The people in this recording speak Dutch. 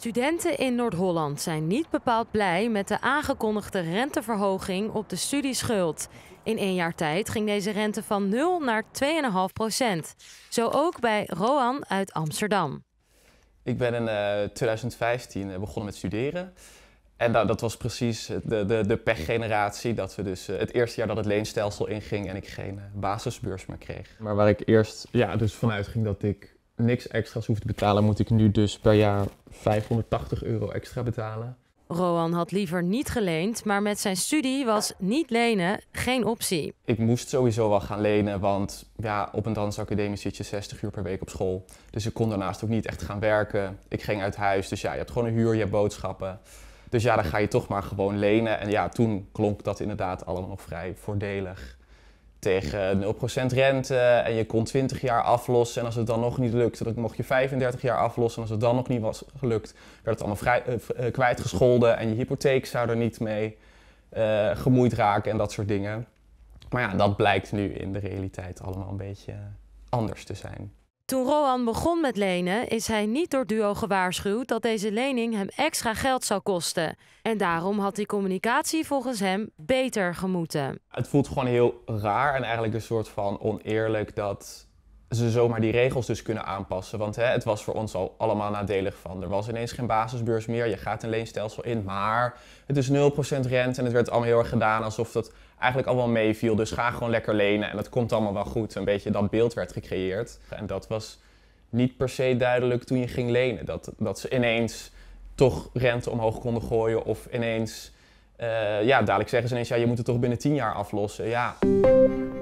Studenten in Noord-Holland zijn niet bepaald blij met de aangekondigde renteverhoging op de studieschuld. In één jaar tijd ging deze rente van 0 naar 2,5 procent. Zo ook bij Roan uit Amsterdam. Ik ben in 2015 eh, eh, begonnen met studeren. En dat was precies de, de, de pechgeneratie. Dat we dus eh, het eerste jaar dat het leenstelsel inging en ik geen basisbeurs meer kreeg. Maar waar ik eerst ja, dus vanuit ging dat ik niks extra's hoef te betalen, moet ik nu dus per jaar 580 euro extra betalen. Roan had liever niet geleend, maar met zijn studie was niet lenen geen optie. Ik moest sowieso wel gaan lenen, want ja, op een dansacademie zit je 60 uur per week op school. Dus ik kon daarnaast ook niet echt gaan werken. Ik ging uit huis, dus ja, je hebt gewoon een huur, je hebt boodschappen. Dus ja, dan ga je toch maar gewoon lenen. En ja, toen klonk dat inderdaad allemaal nog vrij voordelig tegen 0% rente en je kon 20 jaar aflossen. En als het dan nog niet lukt, dan mocht je 35 jaar aflossen. En als het dan nog niet was gelukt, werd het allemaal vrij, eh, eh, kwijtgescholden en je hypotheek zou er niet mee eh, gemoeid raken en dat soort dingen. Maar ja, dat blijkt nu in de realiteit allemaal een beetje anders te zijn. Toen Rohan begon met lenen, is hij niet door Duo gewaarschuwd dat deze lening hem extra geld zou kosten. En daarom had die communicatie volgens hem beter gemoeten. Het voelt gewoon heel raar en eigenlijk een soort van oneerlijk dat ze zomaar die regels dus kunnen aanpassen. Want hè, het was voor ons al allemaal nadelig van. Er was ineens geen basisbeurs meer, je gaat een leenstelsel in, maar het is 0% rente. En het werd allemaal heel erg gedaan alsof dat eigenlijk allemaal meeviel. Dus ga gewoon lekker lenen en dat komt allemaal wel goed. Een beetje dat beeld werd gecreëerd. En dat was niet per se duidelijk toen je ging lenen. Dat, dat ze ineens toch rente omhoog konden gooien of ineens... Eh, ja, dadelijk zeggen ze ineens, ja, je moet het toch binnen 10 jaar aflossen. Ja.